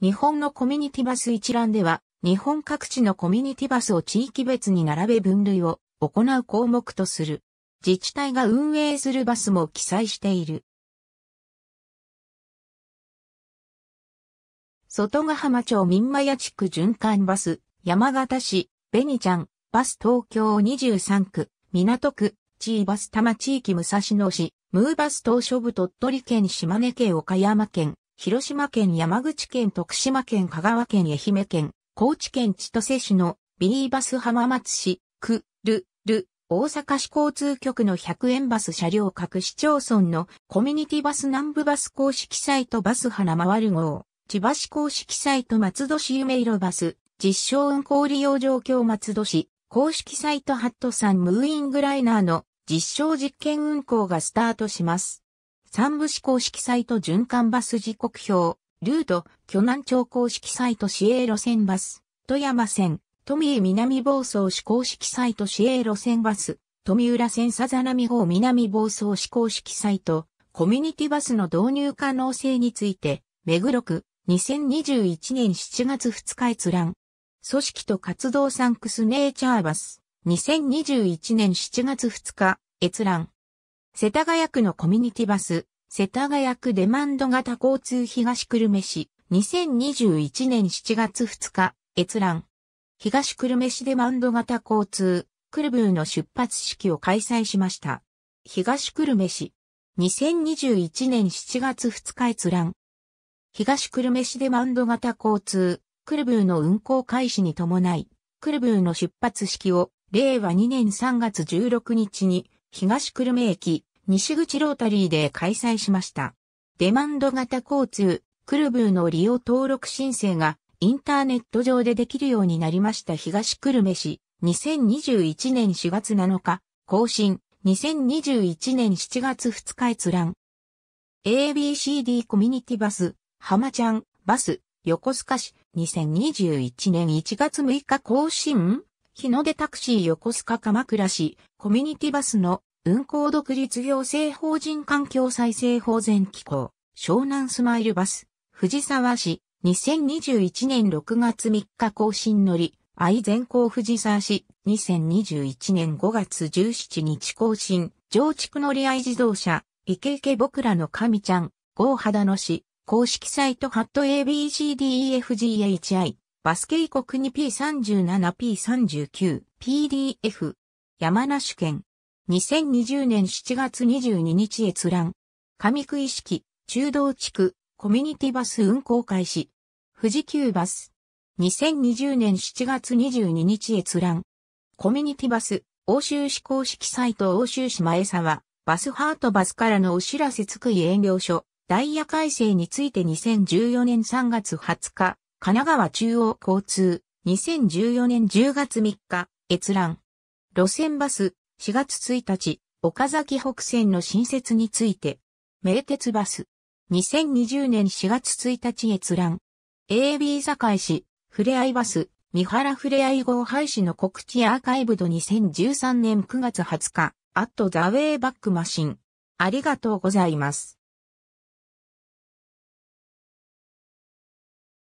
日本のコミュニティバス一覧では、日本各地のコミュニティバスを地域別に並べ分類を行う項目とする。自治体が運営するバスも記載している。外ヶ浜町民間屋地区循環バス、山形市、紅ちゃん、バス東京23区、港区、地位バス多摩地域武蔵野市、ムーバス島諸部鳥取県島根県岡山県、広島県、山口県、徳島県、香川県、愛媛県、高知県千歳市のビニーバス浜松市、区、る、る、大阪市交通局の100円バス車両各市町村のコミュニティバス南部バス公式サイトバス花回る号、千葉市公式サイト松戸市夢色バス、実証運行利用状況松戸市、公式サイトハットさんムーイングライナーの実証実験運行がスタートします。三部市公式サイト循環バス時刻表、ルート、巨南町公式サイト市営路線バス、富山線、富江南房総市公式サイト市営路線バス、富浦線さざ波号南房総市公式サイト、コミュニティバスの導入可能性について、目黒区、2021年7月2日閲覧。組織と活動サンクスネイチャーバス、2021年7月2日、閲覧。世田谷区のコミュニティバス、世田谷区デマンド型交通東久留米市、2021年7月2日、閲覧。東久留米市デマンド型交通、クルブーの出発式を開催しました。東久留米市、2021年7月2日閲覧。東久留米市デマンド型交通、クルブーの運行開始に伴い、クルブーの出発式を令和2年3月16日に東久留米駅西口ロータリーで開催しました。デマンド型交通、クルブーの利用登録申請がインターネット上でできるようになりました東久留米市、2021年4月7日、更新、2021年7月2日閲覧。ABCD コミュニティバス、浜ちゃん、バス、横須賀市、2021年1月6日更新日の出タクシー横須賀鎌倉市、コミュニティバスの運行独立行政法人環境再生法全機構、湘南スマイルバス、藤沢市、2021年6月3日更新乗り、愛全校藤沢市、2021年5月17日更新、上畜乗り合い自動車、イケイケ僕らの神ちゃん、郷肌の市、公式サイトハット ABCDEFGHI、バスケイ国に P37P39、PDF、山梨県、2020年7月22日閲覧。上意識、中道地区、コミュニティバス運行開始。富士急バス。2020年7月22日閲覧。コミュニティバス、欧州市公式サイト欧州市前沢、バスハートバスからのお知らせつくい営業所、ダイヤ改正について2014年3月20日、神奈川中央交通、2014年10月3日、閲覧。路線バス、4月1日、岡崎北線の新設について、名鉄バス。2020年4月1日閲覧。AB 井市、ふれあいバス、三原ふれあい号廃止の告知アーカイブド2013年9月20日、アットザウェイバックマシン。ありがとうございます。